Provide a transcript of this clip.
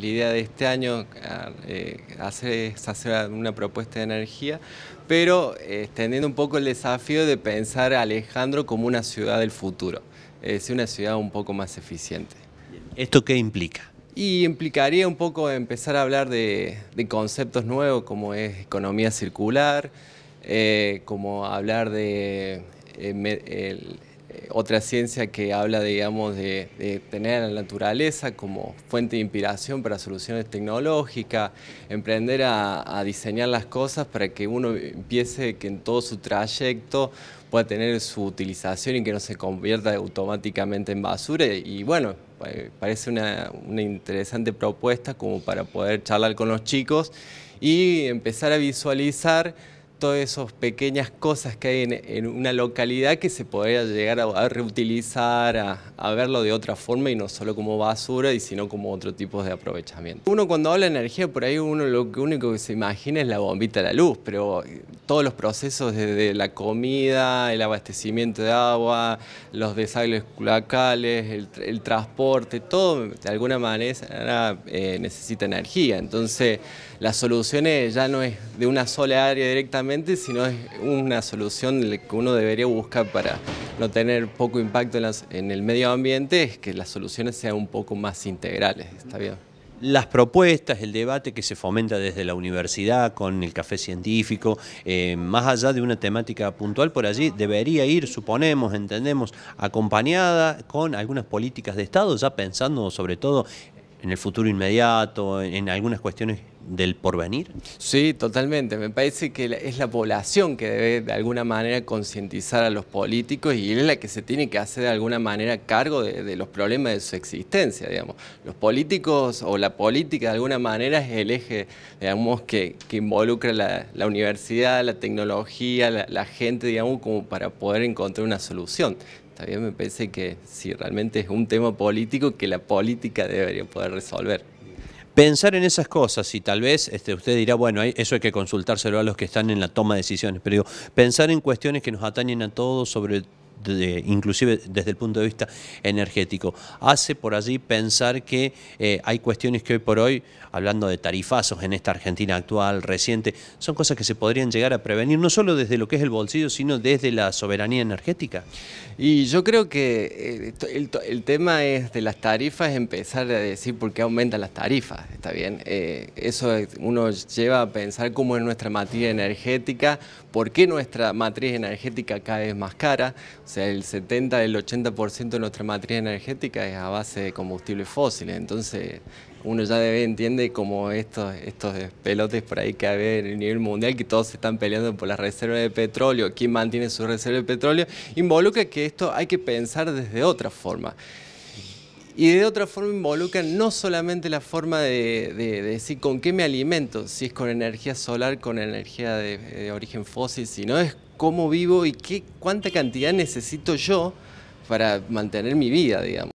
la idea de este año eh, es hacer una propuesta de energía, pero eh, extendiendo un poco el desafío de pensar a Alejandro como una ciudad del futuro, es decir, una ciudad un poco más eficiente. ¿Esto qué implica? Y implicaría un poco empezar a hablar de, conceptos nuevos como es economía circular, eh, como hablar de eh, otra ciencia que habla, digamos, de, tener la naturaleza como fuente de inspiración para soluciones tecnológicas, emprender a, diseñar las cosas para que uno empiece que en todo su trayecto pueda tener su utilización y que no se convierta automáticamente en basura. Y bueno, eh, parece una interesante propuesta como para poder charlar con los chicos y empezar a visualizar todas esas pequeñas cosas que hay en, una localidad que se podría llegar a, reutilizar, a, verlo de otra forma y no solo como basura, y sino como otro tipo de aprovechamiento. Uno cuando habla de energía, por ahí uno lo único que se imagina es la bombita de la luz, pero eh, todos los procesos desde la comida, el abastecimiento de agua, los desagües culacales, el, transporte, todo de alguna manera eh, necesita energía. Entonces, las soluciones ya no es de una sola área directamente, si sino es una solución que uno debería buscar para no tener poco impacto en, en el medio ambiente, es que las soluciones sean un poco más integrales, ¿está bien? las propuestas, el debate que se fomenta desde la universidad con el café científico, eh, más allá de una temática puntual por allí, debería ir, suponemos, entendemos, acompañada con algunas políticas de Estado, ya pensando sobre todo en el futuro inmediato, en algunas cuestiones del porvenir? Sí, totalmente. Me parece que es la población que debe de alguna manera concientizar a los políticos y es la que se tiene que hacer de alguna manera cargo de, los problemas de su existencia, digamos. Los políticos o la política de alguna manera es el eje, digamos, que, involucra la, universidad, la tecnología, la, gente, digamos, como para poder encontrar una solución. También me parece que si realmente es un tema político que la política debería poder resolver pensar en esas cosas y tal vez este, usted dirá, bueno, eso hay que consultárselo a los que están en la toma de decisiones, pero pensar en cuestiones que nos atañen a todos sobre inclusive desde el punto de vista energético. Hace por allí pensar que eh, hay cuestiones que hoy por hoy, hablando de tarifazos en esta Argentina actual, reciente, son cosas que se podrían llegar a prevenir, no solo desde lo que es el bolsillo, sino desde la soberanía energética. Y yo creo que eh, el, tema es de las tarifas, empezar a decir por qué aumentan las tarifas, ¿está bien? Eh, eso uno lleva a pensar cómo es nuestra matriz energética, por qué nuestra matriz energética cada vez más cara, o sea, el 70, el 80% de nuestra matriz energética es a base de combustibles fósiles. Entonces, uno ya debe entiende como estos, estos pelotes por ahí que hay en el nivel mundial, que todos están peleando por las reservas de petróleo, quién mantiene su reserva de petróleo, involucra que esto hay que pensar desde otra forma. Y de otra forma involucra no solamente la forma de, decir con qué me alimento, si es con energía solar, con energía de, de origen fósil, sino es cómo vivo y qué, cuánta cantidad necesito yo para mantener mi vida, digamos.